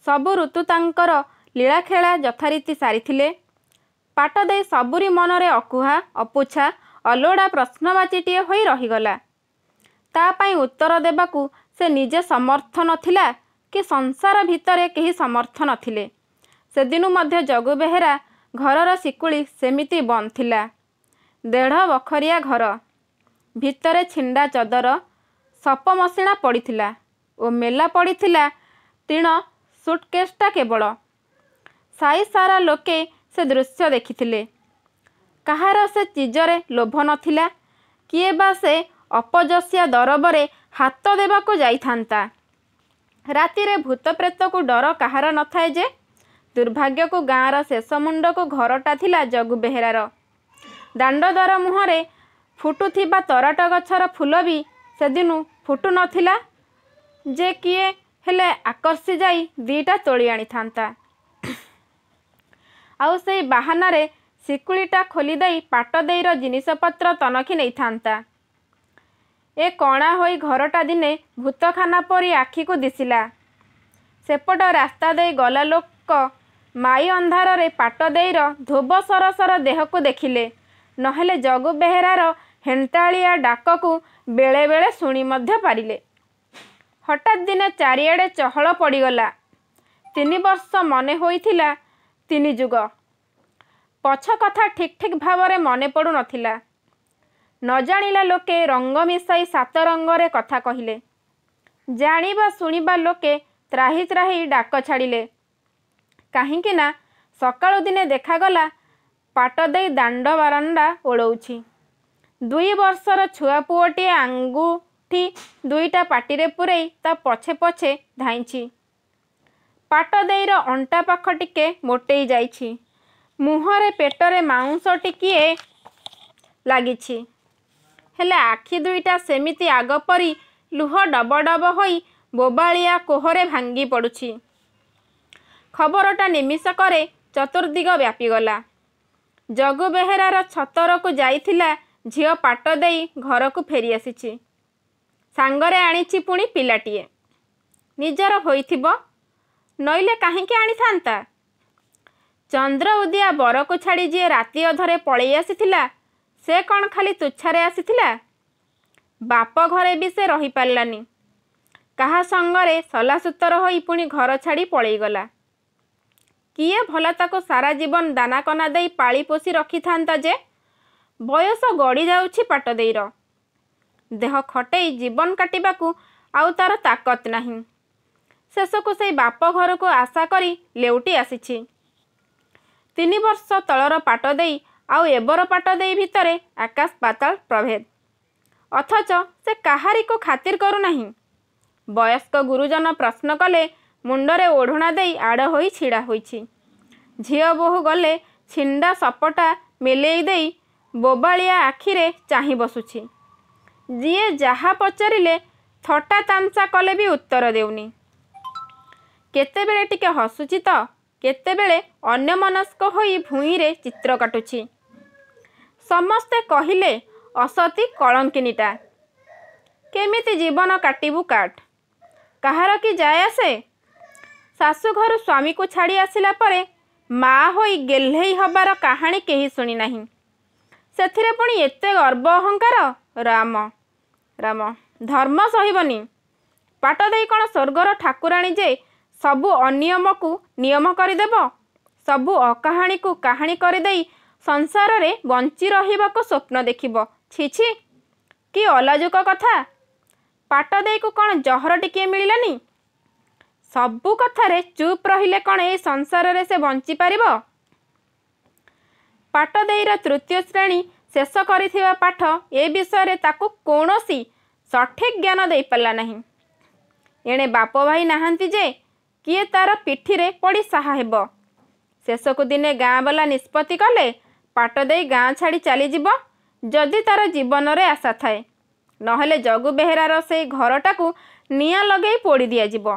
ସବୁ ଋତୁ ତାଙ୍କର ଲୀଳାଖେଳା ଯଥାରୀତି ସାରିଥିଲେ ପାଟ ଦେଇ ସବୁରି ମନରେ ଅକୁହା ଅପୁଛା ଅଲୋଡ଼ା ପ୍ରଶ୍ନବାଚୀଟିଏ ହୋଇ ରହିଗଲା ତା ପାଇଁ ଉତ୍ତର ଦେବାକୁ ସେ ନିଜେ ସମର୍ଥ ନଥିଲା କି ସଂସାର ଭିତରେ କେହି ସମର୍ଥ ନଥିଲେ ସେଦିନୁ ମଧ୍ୟ ଜଗୁ ବେହେରା ଘରର ଶିକୁଳି ସେମିତି ବନ୍ଦ ଥିଲା ଦେଢ଼ ବଖରିଆ ଘର ଭିତରେ ଛିଣ୍ଡା ଚଦର ସପମସିଣା ପଡ଼ିଥିଲା ଓ ମେଲା ପଡ଼ିଥିଲା ତିଣ ସୁଟକେସ୍ଟା କେବଳ ସାଇ ସାରା ଲୋକେ ସେ ଦୃଶ୍ୟ ଦେଖିଥିଲେ କାହାର ସେ ଚିଜରେ ଲୋଭ ନଥିଲା କିଏ ବା ସେ ଅପଜସିଆ ଦରବରେ ହାତ ଦେବାକୁ ଯାଇଥାନ୍ତା ରାତିରେ ଭୂତପ୍ରେତକୁ ଡର କାହାର ନଥାଏ ଯେ ଦୁର୍ଭାଗ୍ୟକୁ ଗାଁର ଶେଷ ମୁଣ୍ଡକୁ ଘରଟା ଥିଲା ଜଗୁ ବେହେରାର ଦାଣ୍ଡଦ୍ୱାର ମୁହଁରେ ଫୁଟୁଥିବା ତରାଟ ଗଛର ଫୁଲ ବି ସେଦିନ ଫୁଟୁନଥିଲା ଯେ କିଏ ହେଲେ ଆକର୍ଷି ଯାଇ ଦୁଇଟା ତୋଳି ଆଣିଥାନ୍ତା ଆଉ ସେଇ ବାହାନାରେ ଶିକୁଳିଟା ଖୋଲିଦେଇ ପାଟ ଦେଇର ଜିନିଷପତ୍ର ତନଖି ନେଇଥାନ୍ତା ଏ କଣା ହୋଇ ଘରଟା ଦିନେ ଭୂତଖାନା ପରି ଆଖିକୁ ଦିଶିଲା ସେପଟ ରାସ୍ତା ଦେଇ ଗଲା ଲୋକ ମାଇ ଅନ୍ଧାରରେ ପାଟ ଦେଇର ଧୋବ ସରସର ଦେହକୁ ଦେଖିଲେ ନହେଲେ ଜଗୁ ବେହେରାର ହେନ୍ତାଳିଆ ଡାକକୁ ବେଳେବେଳେ ଶୁଣି ମଧ୍ୟ ପାରିଲେ ହଠାତ୍ ଦିନେ ଚାରିଆଡ଼େ ଚହଳ ପଡ଼ିଗଲା ତିନି ବର୍ଷ ମନେ ହୋଇଥିଲା ତିନି ଯୁଗ ପଛ କଥା ଠିକ୍ ଠିକ୍ ଭାବରେ ମନେ ପଡ଼ୁନଥିଲା ନ ଜାଣିଲା ଲୋକେ ରଙ୍ଗ ମିଶାଇ ସାତ ରଙ୍ଗରେ କଥା କହିଲେ ଜାଣିବା ଶୁଣିବା ଲୋକେ ତ୍ରାହି ତ୍ରାହି ଡାକ ଛାଡ଼ିଲେ କାହିଁକିନା ସକାଳୁ ଦିନେ ଦେଖାଗଲା ପାଟ ଦେଇ ଦାଣ୍ଡ ବାରଣ୍ଡା ଓଳଉଛି ଦୁଇ ବର୍ଷର ଛୁଆ ପୁଅଟିଏ ଆଙ୍ଗୁଠି ଦୁଇଟା ପାଟିରେ ପୁରେଇ ତା ପଛେ ପଛେ ଧାଇଁଛି ପାଟ ଦେଇର ଅଣ୍ଟା ପାଖ ଟିକେ ମୋଟେଇ ଯାଇଛି ମୁହଁରେ ପେଟରେ ମାଉଁସ ଟିକିଏ ଲାଗିଛି ହେଲେ ଆଖି ଦୁଇଟା ସେମିତି ଆଗ ପରି ଲୁହ ଡବ ଡବ ହୋଇ ବୋବାଳିଆ କୋହରେ ଭାଙ୍ଗି ପଡ଼ୁଛି ଖବରଟା ନିମିଷକରେ ଚତୁର୍ଦ୍ଦିଗ ବ୍ୟାପିଗଲା ଜଗୁ ବେହେରାର ଛତରକୁ ଯାଇଥିଲା ଝିଅ ପାଟ ଦେଇ ଘରକୁ ଫେରିଆସିଛି ସାଙ୍ଗରେ ଆଣିଛି ପୁଣି ପିଲାଟିଏ ନିଜର ହୋଇଥିବ ନଇଲେ କାହିଁକି ଆଣିଥାନ୍ତା ଚନ୍ଦ୍ର ଉଦିଆ ବରକୁ ଛାଡ଼ି ଯିଏ ରାତି ଅଧରେ ପଳେଇ ଆସିଥିଲା ସେ କ'ଣ ଖାଲି ତୁଚ୍ଛାରେ ଆସିଥିଲା ବାପ ଘରେ ବି ସେ ରହିପାରିଲାନି କାହା ସଙ୍ଗରେ ସଲାସୁତର ହୋଇ ପୁଣି ଘର ଛାଡ଼ି ପଳେଇଗଲା କିଏ ଭଲ ତାକୁ ସାରା ଜୀବନ ଦାନାକନା ଦେଇ ପାଳି ପୋଷି ରଖିଥାନ୍ତା ଯେ ବୟସ ଗଡ଼ିଯାଉଛି ପାଟ ଦେଇର ଦେହ ଖଟେଇ ଜୀବନ କାଟିବାକୁ ଆଉ ତାର ତାକତ ନାହିଁ ଶେଷକୁ ସେଇ ବାପ ଘରକୁ ଆଶା କରି ଲେଉଟି ଆସିଛି ତିନି ବର୍ଷ ତଳର ପାଟ ଦେଇ ଆଉ ଏବର ପାଟ ଦେଇ ଭିତରେ ଆକାଶ ପାତାଳ ପ୍ରଭେଦ ଅଥଚ ସେ କାହାରିକୁ ଖାତିର କରୁନାହିଁ ବୟସ୍କ ଗୁରୁଜନ ପ୍ରଶ୍ନ କଲେ ମୁଣ୍ଡରେ ଓଢ଼ଣା ଦେଇ ଆଡ଼ ହୋଇ ଛିଡ଼ା ହୋଇଛି ଝିଅ ବୋହୂ ଗଲେ ଛିଣ୍ଡା ସପଟା ମେଲେଇ ଦେଇ ବୋବାଳିଆ ଆଖିରେ ଚାହିଁ ବସୁଛି ଯିଏ ଯାହା ପଚାରିଲେ ଥଟା ତାଂସା କଲେ ବି ଉତ୍ତର ଦେଉନି କେତେବେଳେ ଟିକେ ହସୁଛି ତ କେତେବେଳେ ଅନ୍ୟମନସ୍କ ହୋଇ ଭୂଇଁରେ ଚିତ୍ର କାଟୁଛି ସମସ୍ତେ କହିଲେ ଅସତି କଳଙ୍କିନୀଟା କେମିତି ଜୀବନ କାଟିବୁ କାଟ କାହାର କି ଯାଏ ଆସେ ଶାଶୁଘରୁ ସ୍ୱାମୀକୁ ଛାଡ଼ି ଆସିଲା ପରେ ମା ହୋଇ ଗେହ୍ଲେଇ ହେବାର କାହାଣୀ କେହି ଶୁଣିନାହିଁ ସେଥିରେ ପୁଣି ଏତେ ଗର୍ବ ଅହଙ୍କାର ରାମ ରାମ ଧର୍ମ ସହିବନି ପାଟ ଦେଇ କ'ଣ ସ୍ୱର୍ଗର ଠାକୁରାଣୀ ଯେ ସବୁ ଅନିୟମକୁ ନିୟମ କରିଦେବ ସବୁ ଅକାହାଣୀକୁ କାହାଣୀ କରିଦେଇ ସଂସାରରେ ବଞ୍ଚି ରହିବାକୁ ସ୍ୱପ୍ନ ଦେଖିବ ଛିଛି କି ଅଲାଜୁକ କଥା ପାଟ ଦେଇକୁ କ'ଣ ଜହର ଟିକିଏ ମିଳିଲାନି ସବୁ କଥାରେ ଚୁପ୍ ରହିଲେ କ'ଣ ଏଇ ସଂସାରରେ ସେ ବଞ୍ଚିପାରିବ ଦେଇର ତୃତୀୟ ଶ୍ରେଣୀ ଶେଷ କରିଥିବା ପାଠ ଏ ବିଷୟରେ ତାକୁ କୌଣସି ସଠିକ୍ ଜ୍ଞାନ ଦେଇପାରିଲା ନାହିଁ ଏଣେ ବାପ ଭାଇ ନାହାନ୍ତି ଯେ କିଏ ତାର ପିଠିରେ ପଡ଼ି ସାହା ହେବ ଶେଷକୁ ଦିନେ ଗାଁ ବାଲା ନିଷ୍ପତ୍ତି କଲେ ପାଟ ଦେଇ ଗାଁ ଛାଡ଼ି ଚାଲିଯିବ ଯଦି ତାର ଜୀବନରେ ଆଶା ଥାଏ ନହେଲେ ଜଗୁ ବେହେରାର ସେଇ ଘରଟାକୁ ନିଆଁ ଲଗାଇ ପୋଡ଼ି ଦିଆଯିବ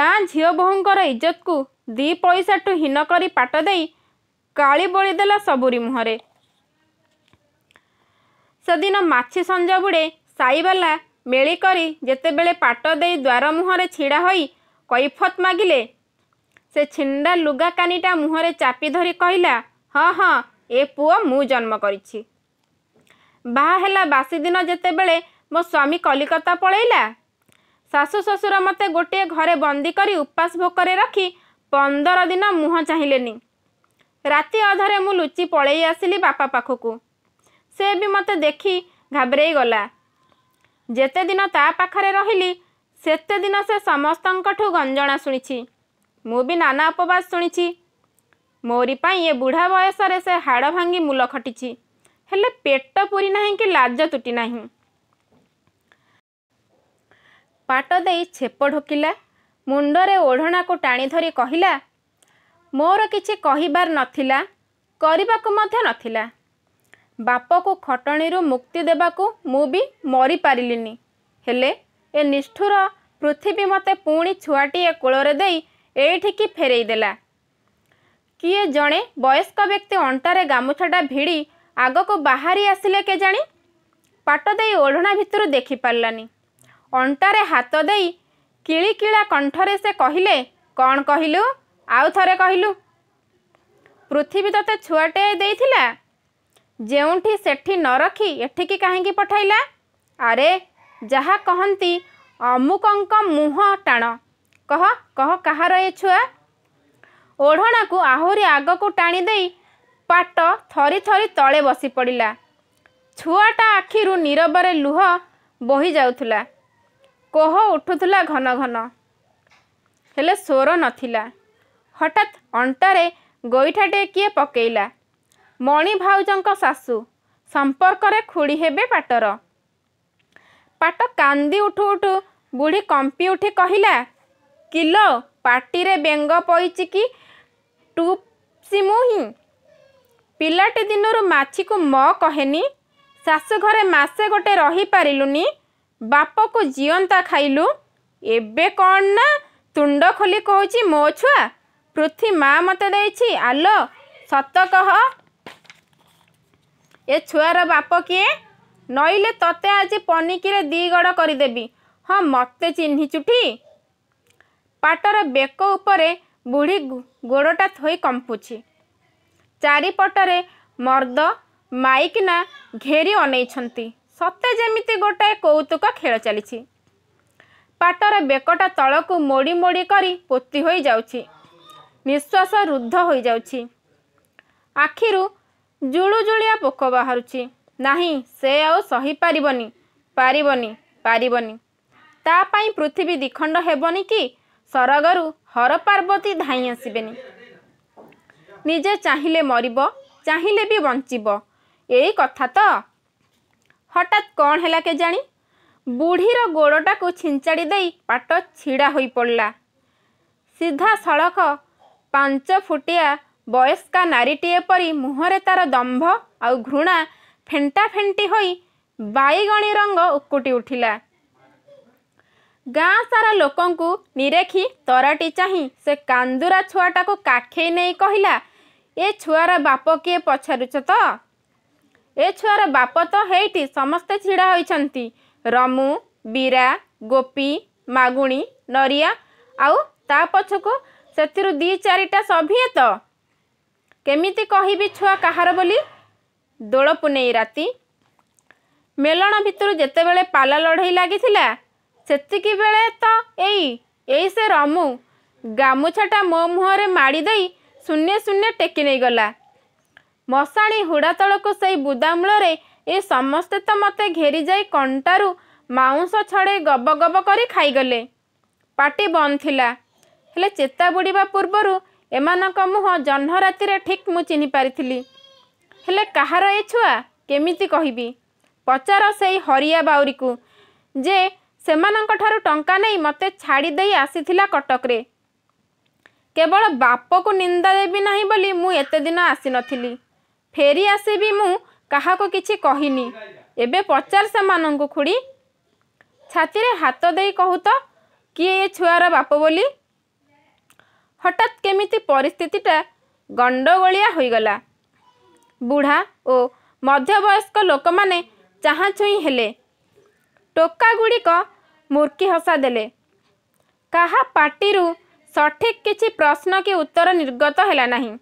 ଗାଁ ଝିଅ ବୋହୂଙ୍କର ଇଜ୍ଜତକୁ ଦୁଇ ପଇସାଠୁ ହୀନ କରି ପାଟ ଦେଇ କାଳି ବଳି ଦେଲା ସବୁରି ମୁହଁରେ ସେଦିନ ମାଛି ସଞ୍ଜ ବୁଡ଼େ ସାଇବାଲା ମେଳି କରି ଯେତେବେଳେ ପାଟ ଦେଇ ଦ୍ୱାର ମୁହଁରେ ଛିଡ଼ା ହୋଇ କୈଫତ ମାଗିଲେ ସେ ଛିଣ୍ଡା ଲୁଗାକାନିଟା ମୁହଁରେ ଚାପି ଧରି କହିଲା ହଁ ହଁ ଏ ପୁଅ ମୁଁ ଜନ୍ମ କରିଛି ବାହା ହେଲା ବାସି ଦିନ ଯେତେବେଳେ ମୋ ସ୍ୱାମୀ କଲିକତା ପଳେଇଲା ଶାଶୁ ଶ୍ୱଶୁର ମୋତେ ଗୋଟିଏ ଘରେ ବନ୍ଦୀ କରି ଉପାସ ଭୋକରେ ରଖି ପନ୍ଦର ଦିନ ମୁହଁ ଚାହିଁଲେନି ରାତି ଅଧରେ ମୁଁ ଲୁଚି ପଳେଇ ଆସିଲି ବାପା ପାଖକୁ ସେ ବି ମୋତେ ଦେଖି ଘାବରେଇ ଗଲା ଯେତେଦିନ ତା ପାଖରେ ରହିଲି ସେତେ ଦିନ ସେ ସମସ୍ତଙ୍କଠୁ ଗଞ୍ଜଣା ଶୁଣିଛି ମୁଁ ବି ନାନା ଉପବାସ ଶୁଣିଛି ମୋରି ପାଇଁ ଏ ବୁଢ଼ା ବୟସରେ ସେ ହାଡ଼ ଭାଙ୍ଗି ମୂଲ ଖଟିଛି ହେଲେ ପେଟ ପୁରି ନାହିଁ କି ଲାଜ ତୁଟି ନାହିଁ ପାଟ ଦେଇ ଛେପ ଢୋକିଲା ମୁଣ୍ଡରେ ଓଢ଼ଣାକୁ ଟାଣି ଧରି କହିଲା ମୋର କିଛି କହିବାର ନଥିଲା କରିବାକୁ ମଧ୍ୟ ନଥିଲା ବାପକୁ ଖଟଣିରୁ ମୁକ୍ତି ଦେବାକୁ ମୁଁ ବି ମରିପାରିଲିନି ହେଲେ ଏ ନିଷ୍ଠୁର ପୃଥିବୀ ମୋତେ ପୁଣି ଛୁଆଟିଏ କୂଳରେ ଦେଇ ଏଇଠିକି ଦେଲା କିଏ ଜଣେ ବୟସ୍କ ବ୍ୟକ୍ତି ଅଣ୍ଟାରେ ଗାମୁଛାଟା ଭିଡ଼ି ଆଗକୁ ବାହାରି ଆସିଲେ କେଜାଣି ପାଟ ଦେଇ ଓଢ଼ଣା ଭିତରୁ ଦେଖିପାରିଲାନି ଅଣ୍ଟାରେ ହାତ ଦେଇ କିଳିକିଳା କଣ୍ଠରେ ସେ କହିଲେ କ'ଣ କହିଲୁ ଆଉ ଥରେ କହିଲୁ ପୃଥିବୀ ତତେ ଛୁଆଟିଏ ଦେଇଥିଲା ଯେଉଁଠି ସେଠି ନ ରଖି ଏଠିକି କାହିଁକି ପଠାଇଲା ଆରେ ଯାହା କହନ୍ତି ଅମୁକଙ୍କ ମୁହଁ ଟାଣ କହ କହ କାହାର ଏ ଛୁଆ ଓଢ଼ଣାକୁ ଆହୁରି ଆଗକୁ ଟାଣି ଦେଇ ପାଟ ଥରି ଥରି ତଳେ ବସି ପଡ଼ିଲା ଛୁଆଟା ଆଖିରୁ ନିରବରେ ଲୁହ ବୋହି ଯାଉଥିଲା କୋହ ଉଠୁଥିଲା ଘନ ଘନ ହେଲେ ସ୍ୱର ନଥିଲା ହଠାତ୍ ଅଣ୍ଟାରେ ଗୋଇଠାଟିଏ କିଏ ପକେଇଲା ମଣି ଭାଉଜଙ୍କ ଶାଶୁ ସମ୍ପର୍କରେ ଖୁଡ଼ି ହେବେ ପାଟର ପାଟ କାନ୍ଦି ଉଠୁ ଉଠୁ ବୁଢ଼ୀ କମ୍ପି ଉଠି କହିଲା କିଲୋ ପାଟିରେ ବେଙ୍ଗ ପଇଛି କି ଟୁପ୍ସି ମୁଁ ହିଁ ପିଲାଟି ଦିନରୁ ମାଛିକୁ ମ କହେନି ଶାଶୁ ଘରେ ମାସେ ଗୋଟେ ରହିପାରିଲୁନି ବାପକୁ ଜିଅନ୍ତା ଖାଇଲୁ ଏବେ କ'ଣ ନା ତୁଣ୍ଡ ଖୋଲି କହୁଛି ମୋ ଛୁଆ ପୃଥିବୀ ମା ମୋତେ ଦେଇଛି ଆଲୋ ସତ କହ ଏ ଛୁଆର ବାପ କିଏ ନଇଲେ ତତେ ଆଜି ପନିକିରେ ଦିଗଡ଼ କରିଦେବି ହଁ ମୋତେ ଚିହ୍ନିଛୁ ଠି ପାଟର ବେକ ଉପରେ ବୁଢ଼ୀ ଗୋଡ଼ଟା ଥୋଇ କମ୍ପୁଛି ଚାରିପଟରେ ମର୍ଦ୍ଦ ମାଇକିନା ଘେରି ଅନେଇଛନ୍ତି ସତେ ଯେମିତି ଗୋଟାଏ କୌତୁକ ଖେଳ ଚାଲିଛି ପାଟର ବେକଟା ତଳକୁ ମୋଡ଼ି ମୋଡ଼ି କରି ପୋତି ହୋଇଯାଉଛି ନିଶ୍ୱାସ ରୁଦ୍ଧ ହୋଇଯାଉଛି ଆଖିରୁ ଜୁଳୁଜୁଳିଆ ପୋକ ବାହାରୁଛି ନାହିଁ ସେ ଆଉ ସହିପାରିବନି ପାରିବନି ପାରିବନି ତା ପାଇଁ ପୃଥିବୀ ଦ୍ୱିଖଣ୍ଡ ହେବନି କି ସରଗରୁ ହର ପାର୍ବତୀ ଧାଇଁ ଆସିବେନି ନିଜେ ଚାହିଁଲେ ମରିବ ଚାହିଁଲେ ବି ବଞ୍ଚିବ ଏଇ କଥା ତ ହଠାତ୍ କ'ଣ ହେଲା କେଜାଣି ବୁଢ଼ୀର ଗୋଡ଼ଟାକୁ ଛିଞ୍ଚାଡ଼ି ଦେଇ ପାଟ ଛିଡ଼ା ହୋଇପଡ଼ିଲା ସିଧାସଳଖ ପାଞ୍ଚ ଫୁଟିଆ ବୟସ୍କା ନାରୀଟିଏ ପରି ମୁହଁରେ ତାର ଦମ୍ଭ ଆଉ ଘୃଣା ଫେଣ୍ଟା ଫେଣ୍ଟି ହୋଇ ବାଇଗଣୀ ରଙ୍ଗ ଉକୁଟି ଉଠିଲା ଗାଁ ସାରା ଲୋକଙ୍କୁ ନିରେଖି ତରାଟି ଚାହିଁ ସେ କାନ୍ଦୁରା ଛୁଆଟାକୁ କାଖେଇ ନେଇ କହିଲା ଏ ଛୁଆର ବାପ କିଏ ପଚାରୁଛ ତ ଏ ଛୁଆର ବାପ ତ ହେଇଠି ସମସ୍ତେ ଛିଡ଼ା ହୋଇଛନ୍ତି ରମୁ ବୀରା ଗୋପୀ ମାଗୁଣୀ ନରିଆ ଆଉ ତା ପଛକୁ ସେଥିରୁ ଦୁଇ ଚାରିଟା ସଭିଏଁ ତ କେମିତି କହିବି ଛୁଆ କାହାର ବୋଲି ଦୋଳ ପୁନେଇ ରାତି ମେଲଣ ଭିତରୁ ଯେତେବେଳେ ପାଲା ଲଢ଼େଇ ଲାଗିଥିଲା ସେତିକି ବେଳେ ତ ଏଇ ଏଇ ସେ ରମୁ ଗାମୁଛାଟା ମୋ ମୁହଁରେ ମାଡ଼ି ଦେଇ ଶୂନ୍ୟ ଶୂନ୍ୟ ଟେକି ନେଇଗଲା ମଶାଣି ହୁଡ଼ା ତଳକୁ ସେଇ ବୁଦାମୂଳରେ ଏ ସମସ୍ତେ ତ ମୋତେ ଘେରି ଯାଇ କଣ୍ଟାରୁ ମାଉଁସ ଛଡ଼େଇ ଗବ ଗବ କରି ଖାଇଗଲେ ପାଟି ବନ୍ଦ ଥିଲା ହେଲେ ଚେତା ବୁଡ଼ିବା ପୂର୍ବରୁ ଏମାନଙ୍କ ମୁହଁ ଜହ୍ନରାତିରେ ଠିକ୍ ମୁଁ ଚିହ୍ନି ପାରିଥିଲି ହେଲେ କାହାର ଏ ଛୁଆ କେମିତି କହିବି ପଚାର ସେଇ ହରିଆ ବାଉରୀକୁ ଯେ ସେମାନଙ୍କଠାରୁ ଟଙ୍କା ନେଇ ମୋତେ ଛାଡ଼ି ଦେଇ ଆସିଥିଲା କଟକରେ କେବଳ ବାପକୁ ନିନ୍ଦା ଦେବି ନାହିଁ ବୋଲି ମୁଁ ଏତେ ଦିନ ଆସିନଥିଲି ଫେରି ଆସିବି ମୁଁ କାହାକୁ କିଛି କହିନି ଏବେ ପଚାର ସେମାନଙ୍କୁ ଖୁଡ଼ି ଛାତିରେ ହାତ ଦେଇ କହୁ ତ କିଏ ଏ ଛୁଆର ବାପ ବୋଲି ହଠାତ୍ କେମିତି ପରିସ୍ଥିତିଟା ଗଣ୍ଡଗୋଳିଆ ହୋଇଗଲା ବୁଢ଼ା ଓ ମଧ୍ୟବୟସ୍କ ଲୋକମାନେ ଚାହାଁ ଛୁଇଁ ହେଲେ ଟୋକାଗୁଡ଼ିକ ମୂର୍କି ହସା ଦେଲେ କାହା ପାଟିରୁ ସଠିକ୍ କିଛି ପ୍ରଶ୍ନ କି ଉତ୍ତର ନିର୍ଗତ ହେଲା ନାହିଁ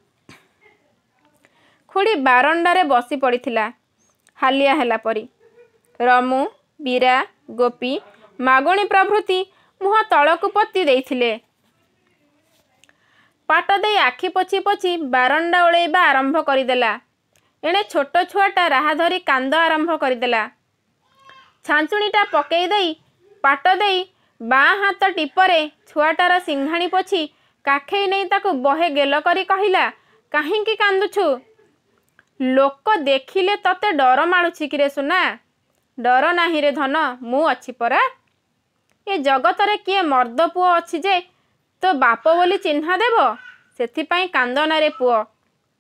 ଖୁଡ଼ି ବାରଣ୍ଡାରେ ବସି ପଡ଼ିଥିଲା ହାଲିଆ ହେଲା ପରି ରମୁ ବୀରା ଗୋପୀ ମାଗୁଣୀ ପ୍ରଭୃତି ମୁହଁ ତଳକୁ ପତି ଦେଇଥିଲେ ପାଟ ଦେଇ ଆଖି ପୋଛି ପୋଛି ବାରଣ୍ଡା ଓଳେଇବା ଆରମ୍ଭ କରିଦେଲା ଏଣେ ଛୋଟ ଛୁଆଟା ରାହା ଧରି କାନ୍ଦ ଆରମ୍ଭ କରିଦେଲା ଛାଞ୍ଚୁଣିଟା ପକେଇ ଦେଇ ପାଟ ଦେଇ ବାଁ ହାତ ଟିପରେ ଛୁଆଟାର ସିଂହାଣି ପୋଛି କାଖେଇ ନେଇ ତାକୁ ବହେ ଗେଲ କରି କହିଲା କାହିଁକି କାନ୍ଦୁଛୁ ଲୋକ ଦେଖିଲେ ତତେ ଡର ମାଳୁଛି କିରେ ସୁନା ଡର ନାହିଁରେ ଧନ ମୁଁ ଅଛି ପରା ଏ ଜଗତରେ କିଏ ମର୍ଦ୍ଦ ପୁଅ ଅଛି ଯେ ତୋ ବାପ ବୋଲି ଚିହ୍ନା ଦେବ ସେଥିପାଇଁ କାନ୍ଦନାରେ ପୁଅ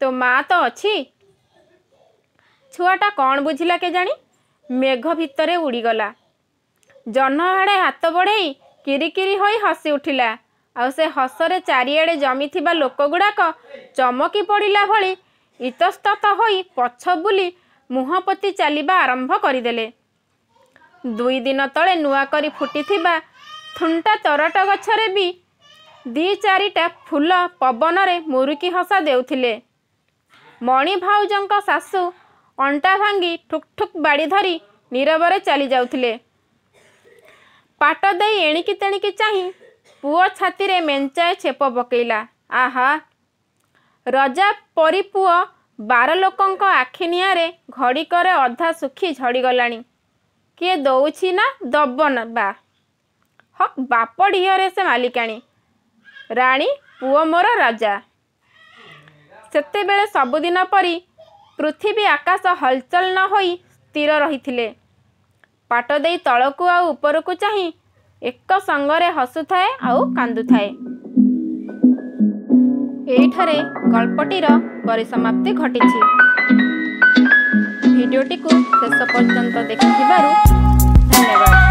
ତୋ ମା ତ ଅଛି ଛୁଆଟା କ'ଣ ବୁଝିଲା କେ ଜାଣି ମେଘ ଭିତରେ ଉଡ଼ିଗଲା ଜହ୍ନ ଆଡ଼େ ହାତ ବଢ଼େଇ କିରିକିରି ହୋଇ ହସି ଉଠିଲା ଆଉ ସେ ହସରେ ଚାରିଆଡ଼େ ଜମିଥିବା ଲୋକଗୁଡ଼ାକ ଚମକି ପଡ଼ିଲା ଭଳି ଇତସ୍ତତ ହୋଇ ପଛ ବୁଲି ମୁହଁ ପୋତି ଚାଲିବା ଆରମ୍ଭ କରିଦେଲେ ଦୁଇ ଦିନ ତଳେ ନୂଆ କରି ଫୁଟିଥିବା ଥୁଣ୍ଟା ତରଟ ଗଛରେ ବି ଦୁଇ ଚାରିଟା ଫୁଲ ପବନରେ ମୁରୁକି ହସା ଦେଉଥିଲେ ମଣି ଭାଉଜଙ୍କ ଶାଶୁ ଅଣ୍ଟା ଭାଙ୍ଗି ଠୁକ୍ ଠୁକ୍ ବାଡ଼ି ଧରି ନିରବରେ ଚାଲି ଯାଉଥିଲେ ପାଟ ଦେଇ ଏଣିକି ତେଣିକି ଚାହିଁ ପୁଅ ଛାତିରେ ମେଞ୍ଚାଏ ଛେପ ପକେଇଲା ଆହା ରଜା ପରି ପୁଅ ବାର ଲୋକଙ୍କ ଆଖି ନିଆଁରେ ଘଡ଼ିକରେ ଅଧା ଶୁଖି ଝଡ଼ିଗଲାଣି କିଏ ଦେଉଛି ନା ଦବନ ବା ହକ୍ ବାପ ଢିଅରେ ସେ ମାଲିକାଣୀ ରାଣୀ ପୁଅ ମୋର ରାଜା ସେତେବେଳେ ସବୁଦିନ ପରି ପୃଥିବୀ ଆକାଶ ହଲଚଲ ନ ହୋଇ ସ୍ଥିର ରହିଥିଲେ ପାଟ ଦେଇ ତଳକୁ ଆଉ ଉପରକୁ ଚାହିଁ ଏକ ସଙ୍ଗରେ ହସୁଥାଏ ଆଉ କାନ୍ଦୁଥାଏ ଏଇଠାରେ ଗଳ୍ପଟିର ପରିସମାପ୍ତି ଘଟିଛି ଭିଡ଼ିଓଟିକୁ ଶେଷ ପର୍ଯ୍ୟନ୍ତ ଦେଖିଥିବାରୁ ଧନ୍ୟବାଦ